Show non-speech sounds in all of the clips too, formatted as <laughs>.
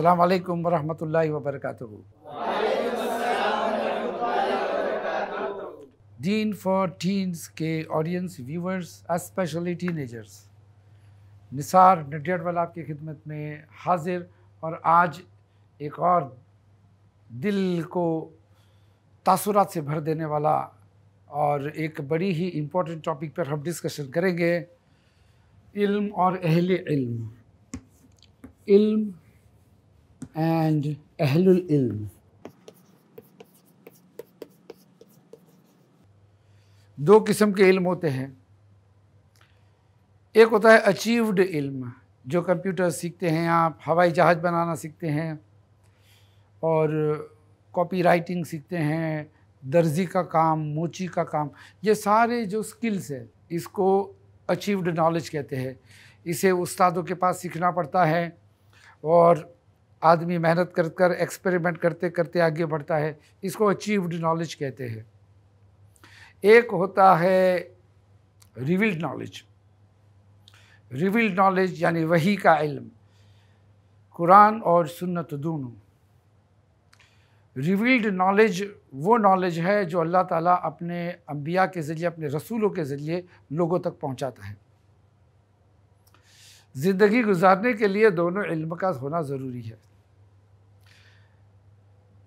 अस्सलाम वरहमल वरहमतुल्लाहि दिन फॉर टीन्स के audience viewers specially teenagers Nisar Nadiadwala आपकी खिदमत में हाजिर और आज एक और दिल को तासुरात से भर देने वाला और एक बड़ी ही इम्पोर्टेंट टॉपिक पर हम डिस्कशन करेंगे इल्म और अहल इल्म इल्म and Ahlul Ilm. दो किस्म के इल्म होते हैं एक होता है अचीव्ड इल्म जो कंप्यूटर सीखते हैं आप हवाई जहाज़ बनाना सीखते हैं और कॉपी राइटिंग सीखते हैं दर्जी का काम मोची का काम ये सारे जो स्किल्स है इसको अचीव्ड नॉलेज कहते हैं इसे उस्तादों के पास सीखना पड़ता है और आदमी मेहनत कर कर एक्सपेरिमेंट करते करते आगे बढ़ता है इसको अचीव्ड नॉलेज कहते हैं एक होता है रिवील्ड नॉलेज रिवील्ड नॉलेज यानी वही का इल्म कुरान और सुन्नत दोनों रिवील्ड नॉलेज वो नॉलेज है जो अल्लाह ताला अपने अम्बिया के ज़रिए अपने रसूलों के ज़रिए लोगों तक पहुंचाता है ज़िंदगी गुजारने के लिए दोनों इल्म का होना ज़रूरी है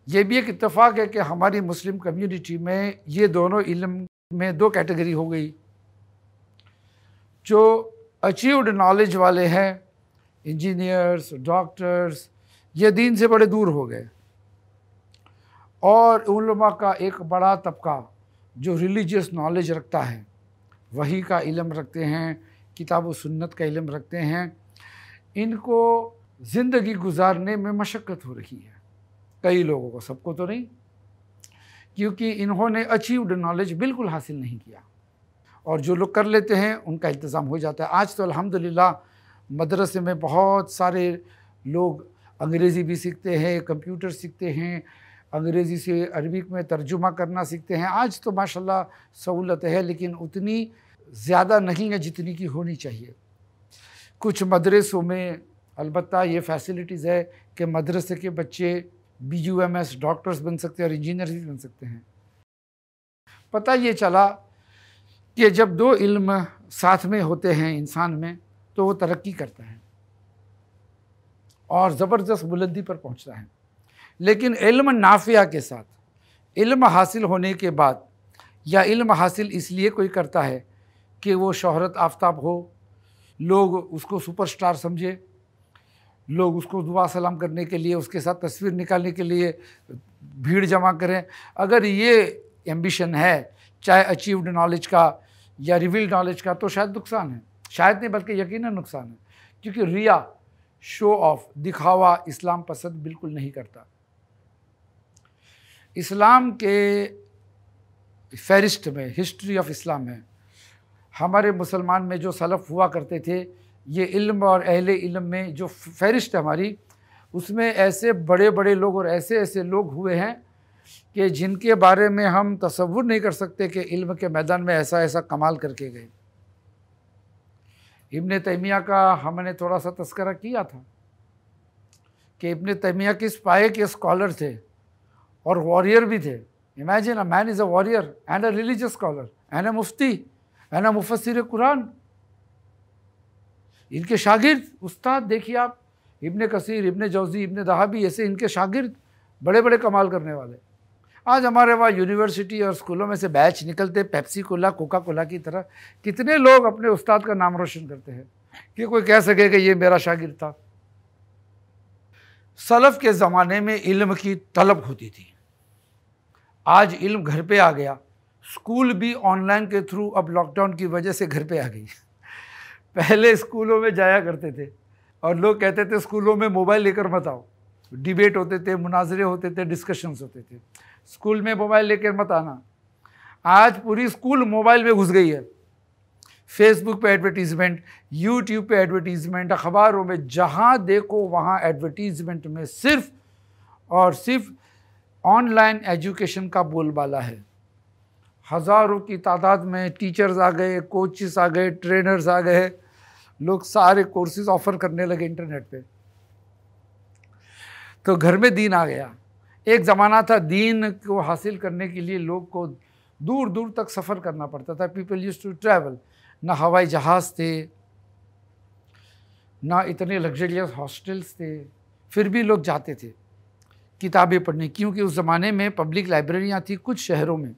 ये भी एक इतफ़ाक़ है कि हमारी मुस्लिम कम्युनिटी में ये दोनों इलम में दो कैटेगरी हो गई जो अचीव्ड नॉलेज वाले हैं इंजीनियर्स डॉक्टर्स ये दीन से बड़े दूर हो गए और उलमा का एक बड़ा तबका जो रिलीजियस नॉलेज रखता है वही का इलम रखते हैं किताब सुन्नत का इलम रखते हैं इनको ज़िंदगी गुजारने में मशक्क़त हो रही है कई लोगों को सबको तो नहीं क्योंकि इन्होंने अचीव्ड नॉलेज बिल्कुल हासिल नहीं किया और जो लोग कर लेते हैं उनका इंतज़ाम हो जाता है आज तो अल्हम्दुलिल्लाह मदरसे में बहुत सारे लोग अंग्रेज़ी भी सीखते हैं कंप्यूटर सीखते हैं अंग्रेज़ी से अरबिक में तर्जुमा करना सीखते हैं आज तो माशाल्लाह सहूलत है लेकिन उतनी ज़्यादा नहीं है जितनी की होनी चाहिए कुछ मदरसों में अलबत् ये फैसिलिटीज़ है कि मदरसे के बच्चे B U M S doctors बन सकते हैं और इंजीनियर भी बन सकते हैं पता ये चला कि जब दो इल्म साथ में होते हैं इंसान में तो वो तरक्की करता है और ज़बरदस्त बुलंदी पर पहुंचता है लेकिन इल्म नाफिया के साथ इल्म हासिल होने के बाद या इल्म हासिल इसलिए कोई करता है कि वो शहरत आफ्ताब हो लोग उसको सुपरस्टार समझे लोग उसको दुआ सलाम करने के लिए उसके साथ तस्वीर निकालने के लिए भीड़ जमा करें अगर ये एम्बिशन है चाहे अचीव्ड नॉलेज का या रिवील्ड नॉलेज का तो शायद नुकसान है शायद नहीं बल्कि यकीन नुकसान है क्योंकि रिया शो ऑफ दिखावा इस्लाम पसंद बिल्कुल नहीं करता इस्लाम के फहरिस्त में हिस्ट्री ऑफ इस्लाम है हमारे मुसलमान में जो सलफ़ हुआ करते थे ये इल्म और अहले इल्म में जो फहरिस्त हमारी उसमें ऐसे बड़े बड़े लोग और ऐसे ऐसे लोग हुए हैं कि जिनके बारे में हम तस्वुर नहीं कर सकते कि इल्म के मैदान में ऐसा ऐसा कमाल करके गए इब्ने तैमिया का हमने थोड़ा सा तस्करा किया था कि इब्ने तैमिया किस पाए के स्कॉलर थे और वॉरियर भी थे imagine a man is a warrior and a religious scholar and a मुफ्ती एंड अ मुफसर कुरान इनके शागिर्द उस्ताद देखिए आप इबन कसीर इबन जौजी इबन दहाबी ऐसे इनके शागिर्द बड़े बड़े कमाल करने वाले आज हमारे वहाँ यूनिवर्सिटी और स्कूलों में से बैच निकलते पेप्सी कोला कोका कोला की तरह कितने लोग अपने उस्ताद का नाम रोशन करते हैं कि कोई कह सके कि ये मेरा शागिर्द था सलफ़ के ज़माने में इल्म की तलब होती थी आज इल्म घर पे आ गया स्कूल भी ऑनलाइन के थ्रू अब लॉकडाउन की वजह से घर पे आ गई पहले स्कूलों में जाया करते थे और लोग कहते थे स्कूलों में मोबाइल लेकर मत आओ डिबेट होते थे मुनाजरे होते थे डिस्कशंस होते थे स्कूल में मोबाइल लेकर मत आना आज पूरी स्कूल मोबाइल में घुस गई है फेसबुक पे एडवर्टीज़मेंट यूट्यूब पे एडवर्टीज़मेंट अखबारों में जहाँ देखो वहाँ एडवर्टीज़मेंट में सिर्फ और सिर्फ ऑनलाइन एजुकेशन का बोलबाला है हज़ारों की तादाद में टीचर्स आ गए कोचिस आ गए ट्रेनर्स आ गए लोग सारे कोर्सेज ऑफर करने लगे इंटरनेट पे तो घर में दीन आ गया एक ज़माना था दीन को हासिल करने के लिए लोग को दूर दूर तक सफ़र करना पड़ता था पीपल यूज़ टू ट्रैवल ना हवाई जहाज़ थे ना इतने लग्जरियस हॉस्टल्स थे फिर भी लोग जाते थे किताबें पढ़ने क्योंकि उस ज़माने में पब्लिक लाइब्रेरियाँ थी कुछ शहरों में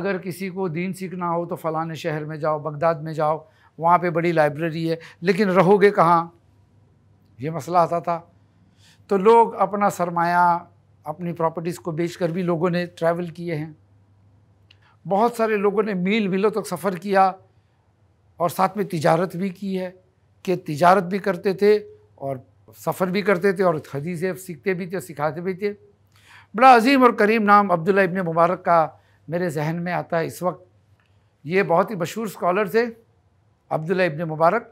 अगर किसी को दीन सीखना हो तो फ़लाने शहर में जाओ बगदाद में जाओ वहाँ पे बड़ी लाइब्रेरी है लेकिन रहोगे कहाँ ये मसला आता था तो लोग अपना सरमाया अपनी प्रॉपर्टीज़ को बेचकर भी लोगों ने ट्रैवल किए हैं बहुत सारे लोगों ने मील मीलों तक सफ़र किया और साथ में तिजारत भी की है कि तिजारत भी करते थे और सफ़र भी करते थे और हदीसें सीखते भी थे सिखाते भी थे बड़ा अजीम और करीम नाम अब्दुल्ला इबन मुबारक का मेरे जहन में आता है इस वक्त ये बहुत ही मशहूर स्कॉलर थे अब्दुल्ला इब्ने मुबारक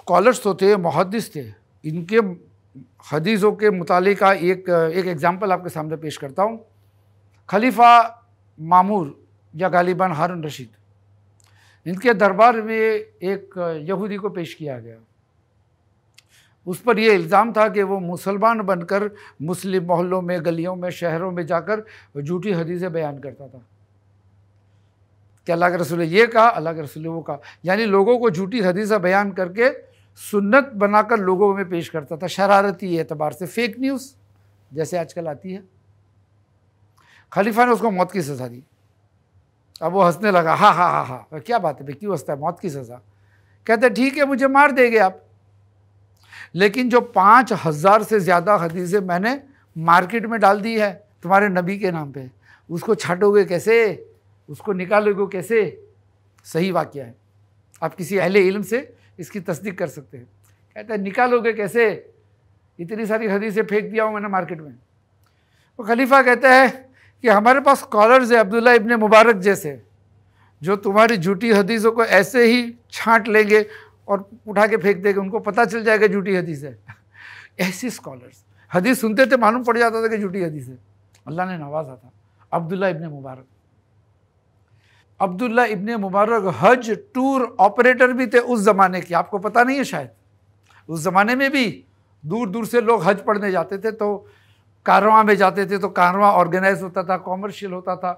स्कॉलर्स तो थे मुहदस थे इनके हदीसों के मुताले का एक एक एग्ज़ाम्पल आपके सामने पेश करता हूँ खलीफा मामूर या गालिबान हारून रशीद इनके दरबार में एक यहूदी को पेश किया गया उस पर यह इल्ज़ाम था कि वो मुसलमान बनकर मुस्लिम मोहल्लों में गलियों में शहरों में जाकर झूठी हदीसें बयान करता था कि अल्लाह के रसूल ये कहा अल्लाह के रसूल वो कहा यानी लोगों को झूठी हदीसा बयान करके सुन्नत बनाकर लोगों में पेश करता था शरारती एतबार से फेक न्यूज़ जैसे आजकल आती है खलीफा ने उसको मौत की सज़ा दी अब वो हंसने लगा हा हा हा हा क्या बात है भाई क्यों हंसता है मौत की सज़ा कहते ठीक है मुझे मार देंगे आप लेकिन जो पाँच हज़ार से ज़्यादा हदीसें मैंने मार्केट में डाल दी है तुम्हारे नबी के नाम पे उसको छाटोगे कैसे उसको निकालोगे कैसे सही वाक्य है आप किसी अहले इल्म से इसकी तस्दीक कर सकते हैं कहते हैं निकालोगे कैसे इतनी सारी हदीसें फेंक दिया हूँ मैंने मार्केट में वो खलीफा कहता है कि हमारे पास स्कॉलर्स है अब्दुल्ला इब्ने मुबारक जैसे जो तुम्हारी झूठी हदीसों को ऐसे ही छांट लेंगे और उठा के फेंक देंगे उनको पता चल जाएगा झूठी हदीस है <laughs> ऐसे स्कॉलर्स हदीस सुनते थे मालूम पड़ जाता था कि झूठी हदीस है अल्लाह ने नवाजा था अब्दुल्ला इब्ने मुबारक अब्दुल्ला इबन मुबारक हज टूर ऑपरेटर भी थे उस ज़माने के आपको पता नहीं है शायद उस ज़माने में भी दूर दूर से लोग हज पढ़ने जाते थे तो कारवा में जाते थे तो कारवा ऑर्गेनाइज होता था कॉमर्शियल होता था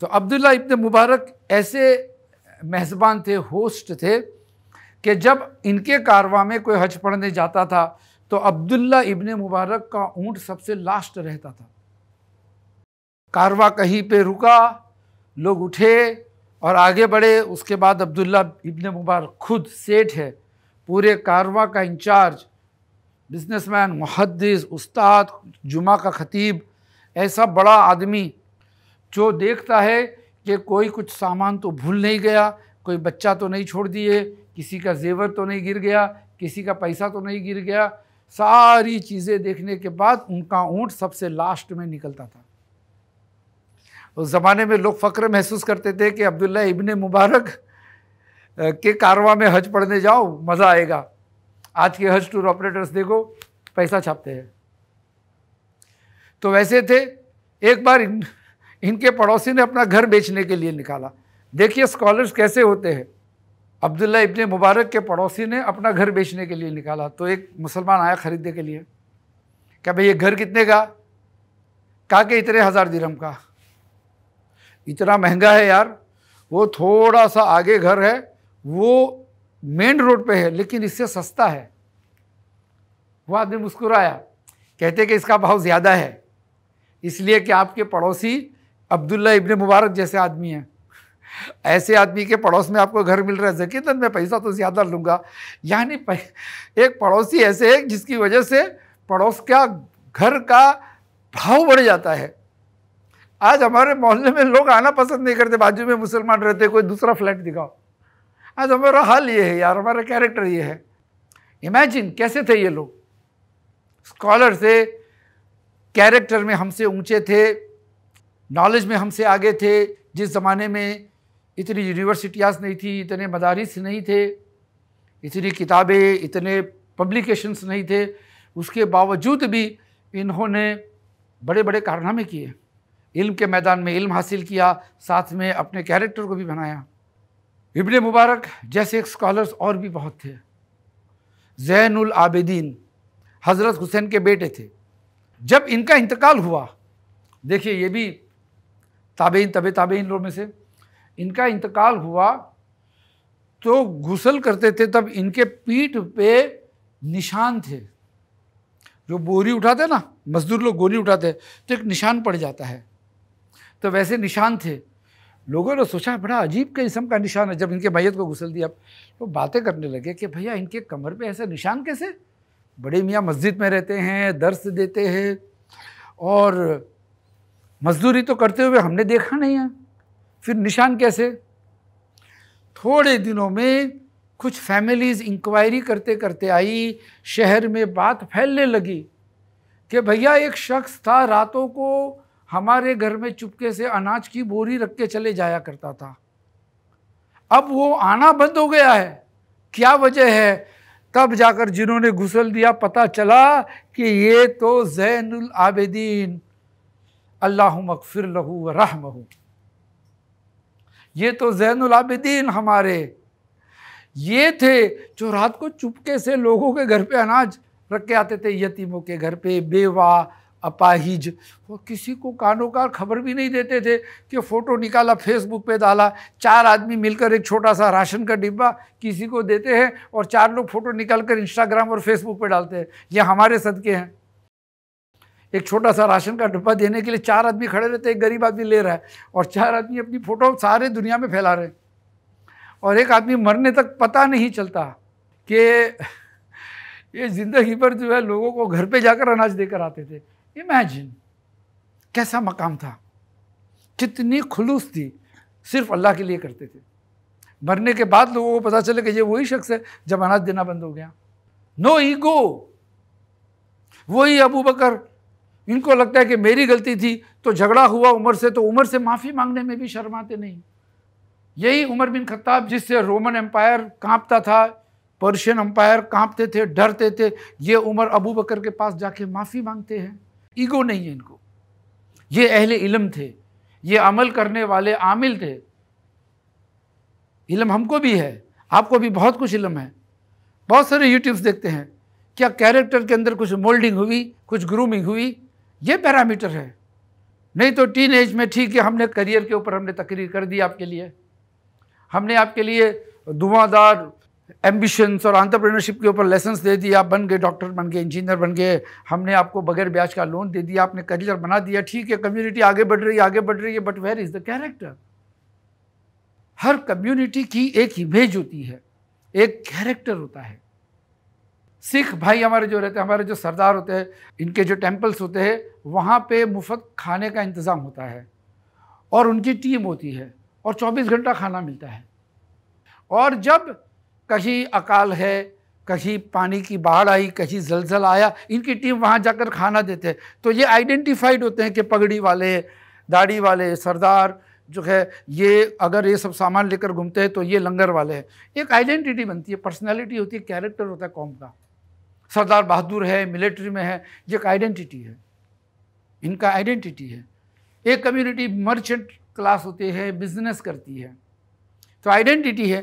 तो अब्दुल्ला इबन मुबारक ऐसे मेज़बान थे होस्ट थे कि जब इनके कारवा में कोई हज पढ़ने जाता था तो अब्दुल्ला इबन मुबारक का ऊँट सबसे लास्ट रहता था कारवा कहीं पे रुका लोग उठे और आगे बढ़े उसके बाद अब्दुल्ला इबन मुबारक खुद सेठ है पूरे कारवा का इंचार्ज बिजनेसमैन मुहदस उस्ताद जुमा का खतीब ऐसा बड़ा आदमी जो देखता है कि कोई कुछ सामान तो भूल नहीं गया कोई बच्चा तो नहीं छोड़ दिए किसी का जेवर तो नहीं गिर गया किसी का पैसा तो नहीं गिर गया सारी चीज़ें देखने के बाद उनका ऊँट सबसे लास्ट में निकलता था उस ज़माने में लोग फ़क्र महसूस करते थे कि अब्दुल्ला इबन मुबारक के कारवा में हज पढ़ने जाओ मज़ा आएगा आज के हज टूर ऑपरेटर्स देखो पैसा छापते हैं तो वैसे थे एक बार इन, इनके पड़ोसी ने अपना घर बेचने के लिए निकाला देखिए स्कॉलर्स कैसे होते हैं अब्दुल्ला इब्ने मुबारक के पड़ोसी ने अपना घर बेचने के लिए निकाला तो एक मुसलमान आया ख़रीदने के लिए क्या भाई ये घर कितने का कहा कि इतने हज़ार दिरम का इतना महंगा है यार वो थोड़ा सा आगे घर है वो मेन रोड पे है लेकिन इससे सस्ता है वो आदमी मुस्कुराया कहते कि इसका भाव ज़्यादा है इसलिए कि आपके पड़ोसी अब्दुल्ला इब्ने मुबारक जैसे आदमी हैं ऐसे आदमी के पड़ोस में आपको घर मिल रहा है जकीतन मैं पैसा तो ज़्यादा लूँगा यानी एक पड़ोसी ऐसे है जिसकी वजह से पड़ोस का घर का भाव बढ़ जाता है आज हमारे मोहल्ले में लोग आना पसंद नहीं करते बाजू में मुसलमान रहते कोई दूसरा फ्लैट दिखाओ आज हमारा हाल ये है यार हमारा कैरेक्टर ये है इमेजिन कैसे थे ये लोग स्कॉलर थे कैरेक्टर में हमसे ऊंचे थे नॉलेज में हमसे आगे थे जिस ज़माने में इतनी यूनिवर्सिटियाज़ नहीं थी इतने मदारस नहीं थे इतनी किताबें इतने पब्लिकेशंस नहीं थे उसके बावजूद भी इन्होंने बड़े बड़े कारनामे किए इल्म के मैदान में इल्म हासिल किया साथ में अपने कैरेक्टर को भी बनाया इबन मुबारक जैसे एक स्कॉलर्स और भी बहुत थे जैनुल आबिदीन हज़रत हुसैन के बेटे थे जब इनका इंतकाल हुआ देखिए ये भी ताबेन तबे ताबेन लोग में से इनका इंतकाल हुआ तो गुसल करते थे तब इनके पीठ पे निशान थे जो बोरी उठाते ना मजदूर लोग गोली उठाते तो एक निशान पड़ जाता है तो वैसे निशान थे लोगों ने सोचा बड़ा अजीब किस्म का निशान है जब इनके मैयत को घुसल दिया तो बातें करने लगे कि भैया इनके कमर पे ऐसा निशान कैसे बड़े मियाँ मस्जिद में रहते हैं दर्श देते हैं और मजदूरी तो करते हुए हमने देखा नहीं है फिर निशान कैसे थोड़े दिनों में कुछ फैमिलीज़ इंक्वायरी करते करते आई शहर में बात फैलने लगी कि भैया एक शख्स था रातों को हमारे घर में चुपके से अनाज की बोरी रख के चले जाया करता था अब वो आना बंद हो गया है क्या वजह है तब जाकर जिन्होंने घुसल दिया पता चला कि ये तो जैनुल आबेदीन अल्लाह मकफिर लहू रहम ये तो जैनुल आबेदीन हमारे ये थे जो रात को चुपके से लोगों के घर पे अनाज रख के आते थे यतीमों के घर पे बेवा अपाहिज वो किसी को कानों कान खबर भी नहीं देते थे कि फ़ोटो निकाला फेसबुक पे डाला चार आदमी मिलकर एक छोटा सा राशन का डिब्बा किसी को देते हैं और चार लोग फ़ोटो निकाल कर इंस्टाग्राम और फेसबुक पे डालते हैं ये हमारे सदके हैं एक छोटा सा राशन का डिब्बा देने के लिए चार आदमी खड़े रहते एक गरीब आदमी ले रहा है और चार आदमी अपनी फ़ोटो सारे दुनिया में फैला रहे हैं और एक आदमी मरने तक पता नहीं चलता कि ये ज़िंदगी भर जो है लोगों को घर पे जाकर अनाज देकर आते थे इमेजिन कैसा मकाम था कितनी खुलूस थी सिर्फ अल्लाह के लिए करते थे मरने के बाद लोगों को पता चले कि ये वही शख्स है जब अनाज देना बंद हो गया नो ईगो वही अबू बकर इनको लगता है कि मेरी गलती थी तो झगड़ा हुआ उमर से तो उमर से माफ़ी मांगने में भी शर्माते नहीं यही उमर बिन खत्ताब जिससे रोमन एम्पायर कांपता था पर्शियन एम्पायर कांपते थे डरते थे ये उमर अबू बकर के पास जाके माफ़ी मांगते हैं ईगो नहीं है इनको ये अहले इलम थे ये अमल करने वाले आमिल थे इलम हमको भी है आपको भी बहुत कुछ इलम है बहुत सारे यूट्यूब्स देखते हैं क्या कैरेक्टर के अंदर कुछ मोल्डिंग हुई कुछ ग्रूमिंग हुई ये पैरामीटर है नहीं तो टीन एज में ठीक है हमने करियर के ऊपर हमने तकरीर कर दी आपके लिए हमने आपके लिए धुआंधार एम्बिशंस और आंट्रप्रेनरशिप के ऊपर लेसन्स दे दिए आप बन गए डॉक्टर बन गए इंजीनियर बन गए हमने आपको बगैर ब्याज का लोन दे दिया आपने करियर बना दिया ठीक है कम्युनिटी आगे बढ़ रही है आगे बढ़ रही है but where is the character हर कम्युनिटी की एक इमेज होती है एक कैरेक्टर होता है सिख भाई हमारे जो रहते हैं हमारे जो सरदार होते हैं इनके जो टेम्पल्स होते हैं वहाँ पे मुफ्त खाने का इंतज़ाम होता है और उनकी टीम होती है और 24 घंटा खाना मिलता है और जब कहीं अकाल है कहीं पानी की बाढ़ आई कहीं जलजल आया इनकी टीम वहाँ जाकर खाना देते हैं तो ये आइडेंटिफाइड होते हैं कि पगड़ी वाले दाढ़ी वाले सरदार जो है ये अगर ये सब सामान लेकर घूमते हैं तो ये लंगर वाले हैं एक आइडेंटिटी बनती है पर्सनैलिटी होती है कैरेक्टर होता है कौम का सरदार बहादुर है मिलिट्री में है ये एक आइडेंटिटी है इनका आइडेंटिटी है एक कम्युनिटी मर्चेंट क्लास होती है बिजनेस करती है तो आइडेंटिटी है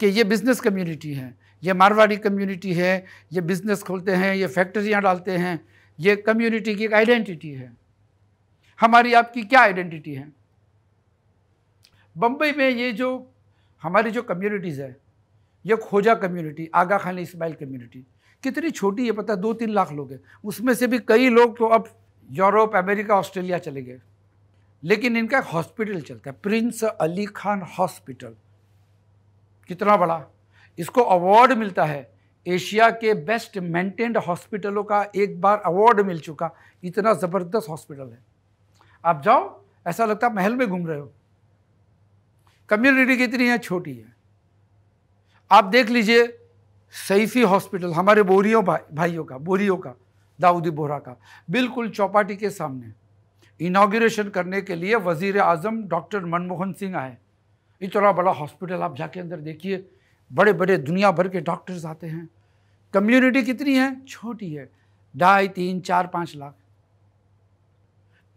कि ये बिज़नेस कम्युनिटी है ये मारवाड़ी कम्युनिटी है ये बिज़नेस खोलते हैं ये फैक्ट्रियाँ डालते हैं ये कम्युनिटी की एक आइडेंटिटी है हमारी आपकी क्या आइडेंटिटी है बम्बई में ये जो हमारी जो कम्युनिटीज़ है ये खोजा कम्युनिटी आगा खान इसमाइल कम्युनिटी कितनी छोटी है पता दो तीन लाख लोग हैं उसमें से भी कई लोग तो अब यूरोप अमेरिका ऑस्ट्रेलिया चले गए लेकिन इनका एक हॉस्पिटल चलता है प्रिंस अली खान हॉस्पिटल कितना बड़ा इसको अवार्ड मिलता है एशिया के बेस्ट मेंटेन्ड हॉस्पिटलों का एक बार अवार्ड मिल चुका इतना ज़बरदस्त हॉस्पिटल है आप जाओ ऐसा लगता है महल में घूम रहे हो कम्युनिटी कितनी है छोटी है आप देख लीजिए सैफी हॉस्पिटल हमारे बोरियो भाई भाइयों का बोरियो का दाऊदी बोरा का बिल्कुल चौपाटी के सामने इनाग्रेशन करने के लिए वज़ी अजम डॉक्टर मनमोहन सिंह आए इतना बड़ा हॉस्पिटल आप जाके अंदर देखिए बड़े बड़े दुनिया भर के डॉक्टर्स आते हैं कम्युनिटी कितनी है छोटी है ढाई तीन चार पाँच लाख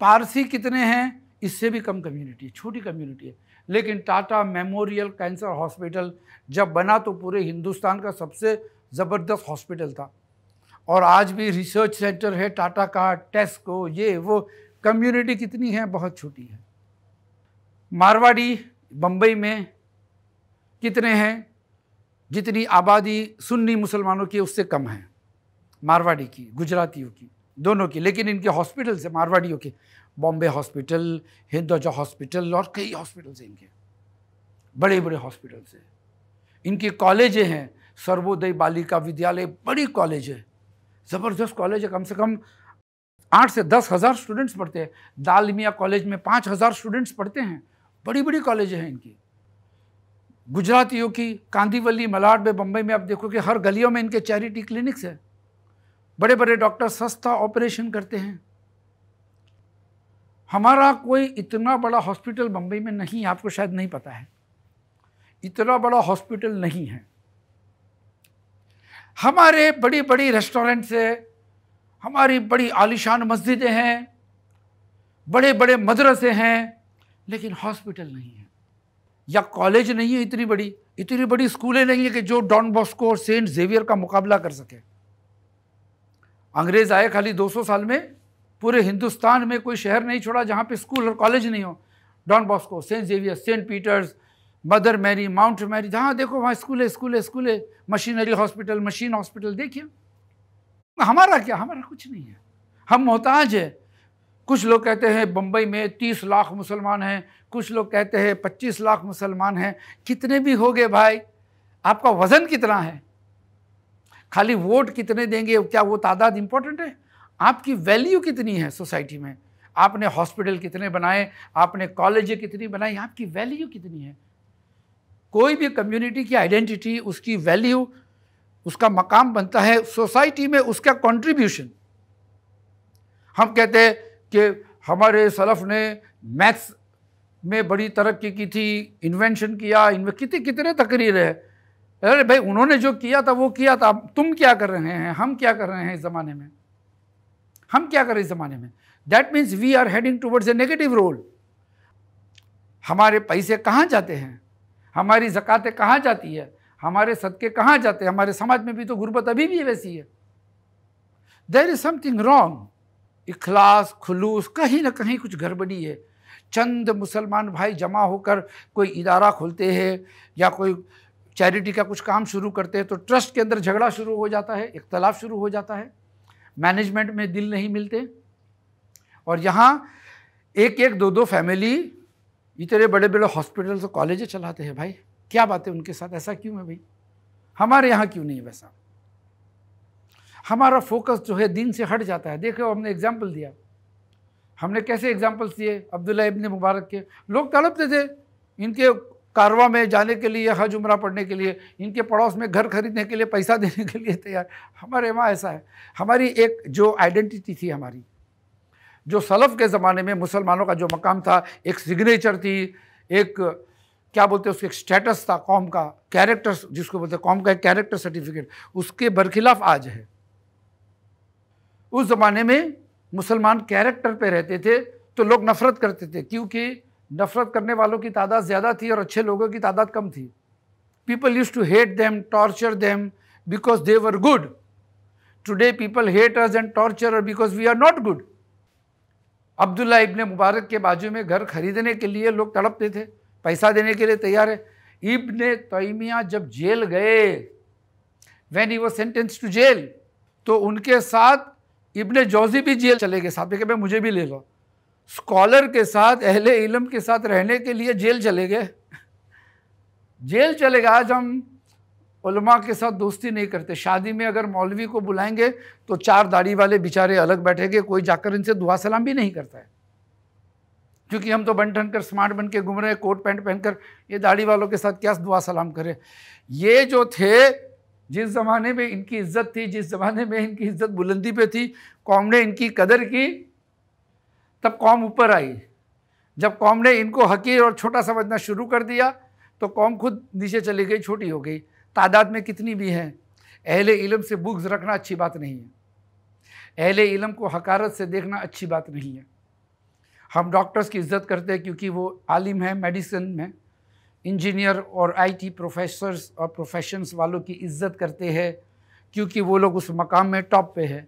पारसी कितने हैं इससे भी कम कम्युनिटी छोटी कम्युनिटी है लेकिन टाटा मेमोरियल कैंसर हॉस्पिटल जब बना तो पूरे हिंदुस्तान का सबसे ज़बरदस्त हॉस्पिटल था और आज भी रिसर्च सेंटर है टाटा का टेस्को ये वो कम्युनिटी कितनी है बहुत छोटी है मारवाड़ी बम्बई में कितने हैं जितनी आबादी सुन्नी मुसलमानों की उससे कम है मारवाड़ी की गुजरातियों की दोनों की लेकिन इनके हॉस्पिटल्स हैं मारवाड़ियों के बॉम्बे हॉस्पिटल हिंदोजा हॉस्पिटल और कई हॉस्पिटल्स हैं इनके बड़े बड़े हॉस्पिटल्स हैं इनके कॉलेज हैं सर्वोदय बालिका विद्यालय बड़ी कॉलेज है ज़बरदस्त कॉलेज है कम से कम आठ से दस हज़ार स्टूडेंट्स पढ़ते हैं दालमिया कॉलेज में पाँच हज़ार स्टूडेंट्स पढ़ते हैं बड़ी बड़ी कॉलेज हैं इनकी गुजरातियों की कांदीवली मलाड में बम्बई में आप देखो कि हर गलियों में इनके चैरिटी क्लिनिक्स हैं बड़े बड़े डॉक्टर सस्ता ऑपरेशन करते हैं हमारा कोई इतना बड़ा हॉस्पिटल बम्बई में नहीं आपको शायद नहीं पता है इतना बड़ा हॉस्पिटल नहीं है हमारे बड़ी बड़ी रेस्टोरेंट्स से हमारी बड़ी आलिशान मस्जिदें हैं बड़े बड़े मदरसे हैं लेकिन हॉस्पिटल नहीं है या कॉलेज नहीं है इतनी बड़ी इतनी बड़ी स्कूलें नहीं है कि जो डॉन बॉस्को और सेंट जेवियर का मुकाबला कर सके अंग्रेज आए खाली 200 साल में पूरे हिंदुस्तान में कोई शहर नहीं छोड़ा जहाँ पे स्कूल और कॉलेज नहीं हो Don Bosco Saint Xavier Saint Peter's Mother Mary Mount Mary जहाँ देखो वहाँ स्कूल है स्कूल है स्कूल है मशीनरी हॉस्पिटल मशीन हॉस्पिटल देखिए हमारा क्या हमारा कुछ नहीं है हम मोहताज है कुछ लोग कहते हैं बम्बई में तीस लाख मुसलमान हैं कुछ लोग कहते हैं पच्चीस लाख मुसलमान हैं कितने भी हो गए भाई आपका वज़न कितना है खाली वोट कितने देंगे क्या वो तादाद इम्पोर्टेंट है आपकी वैल्यू कितनी है सोसाइटी में आपने हॉस्पिटल कितने बनाए आपने कॉलेज कितनी बनाई आपकी वैल्यू कितनी है कोई भी कम्युनिटी की आइडेंटिटी उसकी वैल्यू उसका मकाम बनता है सोसाइटी में उसका कंट्रीब्यूशन हम कहते हैं कि हमारे सलफ ने मैथ्स में बड़ी तरक्की की थी इन्वेंशन किया इनमें कितनी कितने तकरीर है अरे भाई उन्होंने जो किया था वो किया था तुम क्या कर रहे हैं हम क्या कर रहे हैं इस ज़माने में हम क्या कर रहे हैं इस ज़माने में that means we are heading towards a negative role हमारे पैसे कहाँ जाते हैं हमारी ज़क़ातें कहाँ जाती है हमारे सदक़े कहाँ जाते हैं हमारे समाज में भी तो गुर्बत अभी भी वैसी है देर इज़ समथिंग रॉन्ग इखलास खुलूस कहीं ना कहीं कुछ गड़बड़ी है चंद मुसलमान भाई जमा होकर कोई इदारा खोलते हैं या कोई चैरिटी का कुछ काम शुरू करते हैं तो ट्रस्ट के अंदर झगड़ा शुरू हो जाता है इख्तलाफ शुरू हो जाता है मैनेजमेंट में दिल नहीं मिलते और यहाँ एक एक दो दो फैमिली इतने बड़े बड़े हॉस्पिटल्स और कॉलेज चलाते हैं भाई क्या बात है उनके साथ ऐसा क्यों है भाई हमारे यहाँ क्यों नहीं है वैसा हमारा फोकस जो है दीन से हट जाता है देखो हमने एग्जाम्पल दिया हमने कैसे एग्जाम्पल्स दिए अब्दुल्ला इबन मुबारक के लोग तड़पते थे इनके कारवा में जाने के लिए हज उमरा पढ़ने के लिए इनके पड़ोस में घर खरीदने के लिए पैसा देने के लिए तैयार हमारे वहाँ ऐसा है हमारी एक जो आइडेंटिटी थी हमारी जो सलफ़ के ज़माने में मुसलमानों का जो मकाम था एक सिग्नेचर थी एक क्या बोलते हैं उसके एक स्टेटस था कौम का कैरेक्टर जिसको बोलते हैं कौम का एक कैरेक्टर सर्टिफिकेट उसके बरखिलाफ़ आज है उस ज़माने में मुसलमान कैरेक्टर पे रहते थे तो लोग नफ़रत करते थे क्योंकि नफ़रत करने वालों की तादाद ज़्यादा थी और अच्छे लोगों की तादाद कम थी people use to hate them torture them because they were good today people hate us and torture because we are not good अब्दुल्ला इब्ने मुबारक के बाजू में घर खरीदने के लिए लोग तड़पते थे पैसा देने के लिए तैयार है इब्ने तैमिया जब जेल गए वैन ही वो सेंटेंस टू जेल तो उनके साथ इबन जोजी भी जेल चले गए साहब ने मुझे भी ले लो स्कॉलर के साथ अहले इलम के साथ रहने के लिए जेल चले गए जेल चले गए आज हम उलमा के साथ दोस्ती नहीं करते शादी में अगर मौलवी को बुलाएंगे तो चार दाढ़ी वाले बेचारे अलग बैठेंगे कोई जाकर इनसे दुआ सलाम भी नहीं करता है क्योंकि हम तो बन ठन कर स्मार्ट बन के घूम रहे हैं कोट पैंट पहनकर ये दाढ़ी वालों के साथ क्या दुआ सलाम करें ये जो थे जिस ज़माने में इनकी इज्जत थी जिस ज़माने में इनकी इज्जत बुलंदी पे थी कौम ने इनकी कदर की तब कौम ऊपर आई जब कौम ने इनको हकीर और छोटा समझना शुरू कर दिया तो कौम खुद नीचे चली गई छोटी हो गई तादाद में कितनी भी हैं अहले इलम से बुग्ज रखना अच्छी बात नहीं है अहले इलम को हकारत से देखना अच्छी बात नहीं है हम डॉक्टर्स की इज़्ज़त करते हैं क्योंकि वो आलिम है मेडिसिन में इंजीनियर और आईटी प्रोफेसर्स और प्रोफेशंस वालों की इज्जत करते हैं क्योंकि वो लोग उस मकाम में टॉप पे हैं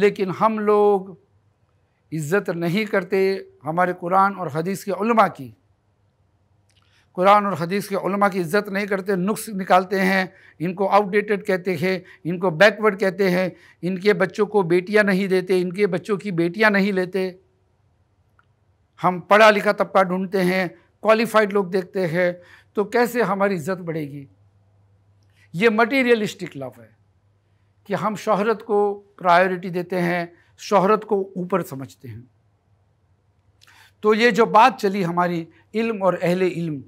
लेकिन हम लोग इज्जत नहीं करते हमारे कुरान और हदीस के उलमा की कुरान और हदीस के उलमा की इज्जत नहीं करते नुस्ख निकालते हैं इनको आउटडेटेड कहते हैं इनको बैकवर्ड कहते हैं इनके बच्चों को बेटियां नहीं देते इनके बच्चों की बेटियां नहीं लेते हम पढ़ा लिखा तबका ढूंढते हैं क्वालिफाइड लोग देखते हैं तो कैसे हमारी इज्जत बढ़ेगी ये मटीरियलिस्टिक लव है कि हम शहरत को प्रायोरिटी देते हैं शहरत को ऊपर समझते हैं तो ये जो बात चली हमारी इल्म और अहले इल्म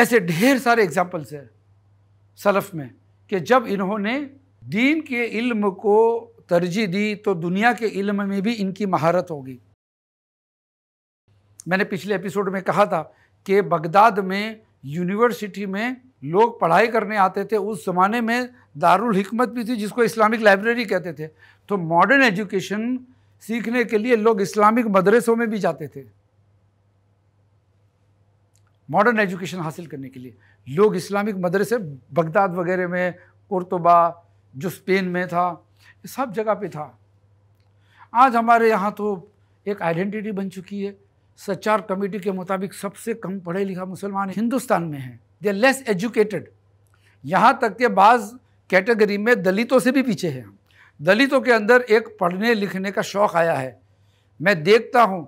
ऐसे ढेर सारे एग्जाम्पल्स हैं सलफ में कि जब इन्होंने दीन के इल्म को तरजीह दी तो दुनिया के इल्म में भी इनकी महारत होगी मैंने पिछले एपिसोड में कहा था कि बगदाद में यूनिवर्सिटी में लोग पढ़ाई करने आते थे उस ज़माने में दारुल हिकमत भी थी जिसको इस्लामिक लाइब्रेरी कहते थे तो मॉडर्न एजुकेशन सीखने के लिए लोग इस्लामिक मदरसों में भी जाते थे मॉडर्न एजुकेशन हासिल करने के लिए लोग इस्लामिक मदरसे बगदाद वगैरह में कुरतबा जो स्पेन में था सब जगह पे था आज हमारे यहाँ तो एक आइडेंटिटी बन चुकी है सचार कमेटी के मुताबिक सबसे कम पढ़े लिखा मुसलमान हिंदुस्तान में है दे आर लेस एजुकेटेड यहाँ तक के बाज़ कैटेगरी में दलितों से भी पीछे हैं दलितों के अंदर एक पढ़ने लिखने का शौक़ आया है मैं देखता हूँ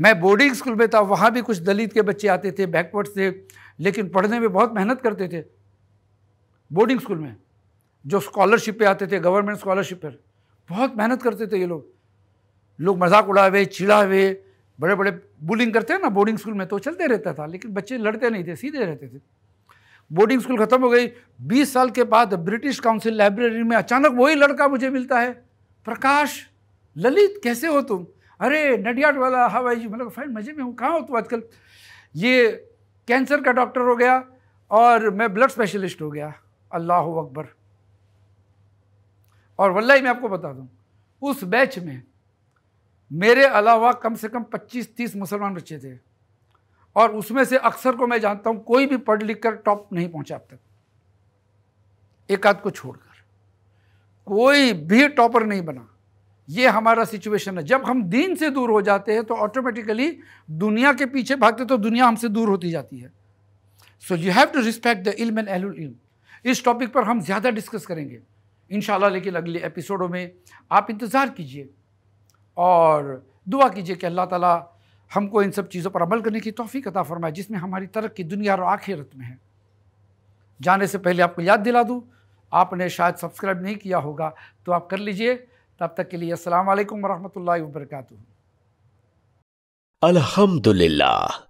मैं बोर्डिंग स्कूल में था वहाँ भी कुछ दलित के बच्चे आते थे बैकवर्ड थे लेकिन पढ़ने में बहुत मेहनत करते थे बोर्डिंग स्कूल में जो स्कॉलरशिप पे आते थे गवर्नमेंट स्कॉलरशिप पर बहुत मेहनत करते थे ये लोग लोग मजाक उड़ावे चिड़ावे बड़े बड़े बुलिंग करते हैं ना बोर्डिंग स्कूल में तो चलते रहता था लेकिन बच्चे लड़ते नहीं थे सीधे रहते थे बोर्डिंग स्कूल ख़त्म हो गई बीस साल के बाद ब्रिटिश काउंसिल लाइब्रेरी में अचानक वही लड़का मुझे मिलता है प्रकाश ललित कैसे हो तुम अरे नडियाट वाला हवाई हाँ जी मतलब फाइन मज़े में हूँ कहाँ हो तुम आजकल ये कैंसर का डॉक्टर हो गया और मैं ब्लड स्पेशलिस्ट हो गया अल्लाह अकबर और वल्ला मैं आपको बता दूँ उस बैच में मेरे अलावा कम से कम 25-30 मुसलमान बच्चे थे और उसमें से अक्सर को मैं जानता हूँ कोई भी पढ़ लिख कर टॉप नहीं पहुँचा अब तक एक आध को छोड़कर कोई भी टॉपर नहीं बना ये हमारा सिचुएशन है जब हम दीन से दूर हो जाते हैं तो ऑटोमेटिकली दुनिया के पीछे भागते तो दुनिया हमसे दूर होती जाती है so you have to respect the इल्म एंड एहल इल्म इस टॉपिक पर हम ज़्यादा डिस्कस करेंगे इन लेकिन अगले एपिसोडों में आप इंतज़ार कीजिए और दुआ कीजिए कि अल्लाह ताला हमको इन सब चीज़ों पर अमल करने की तोफ़ी कता फरमाए जिसमें हमारी तरक्की दुनिया और आखिरत में है जाने से पहले आपको याद दिला दूँ आपने शायद सब्सक्राइब नहीं किया होगा तो आप कर लीजिए तब तक के लिए असल वरहमल वर्का अलहमदिल्ला